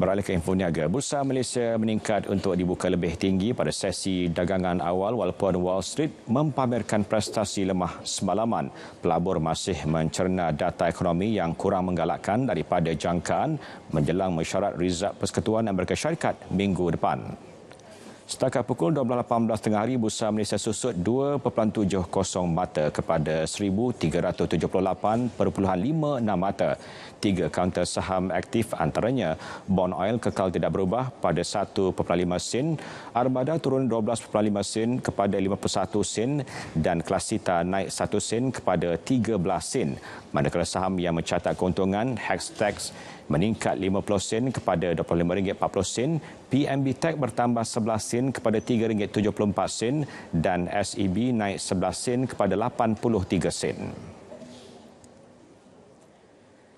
Beralih ke info niaga, Bursa Malaysia meningkat untuk dibuka lebih tinggi pada sesi dagangan awal walaupun Wall Street mempamerkan prestasi lemah semalaman. Pelabur masih mencerna data ekonomi yang kurang menggalakkan daripada jangkaan menjelang mesyarat Rizab Persekutuan Amerika Syarikat minggu depan. Setakat pukul 12.18 tengah hari, Bursa Malaysia susut 2.70 mata kepada 1,378.56 mata. Tiga kaunter saham aktif antaranya, Bond Oil kekal tidak berubah pada 1.5 sen, Armada turun 12.5 sen kepada 51 sen dan Klasita naik 1 sen kepada 13 sen. Manakala saham yang mencatat keuntungan, Hextech meningkat 50 sen kepada ringgit rm sen, PMB Tech bertambah 11 sen kepada RM3.74 sen dan SEB naik 11 sen kepada 83 sen.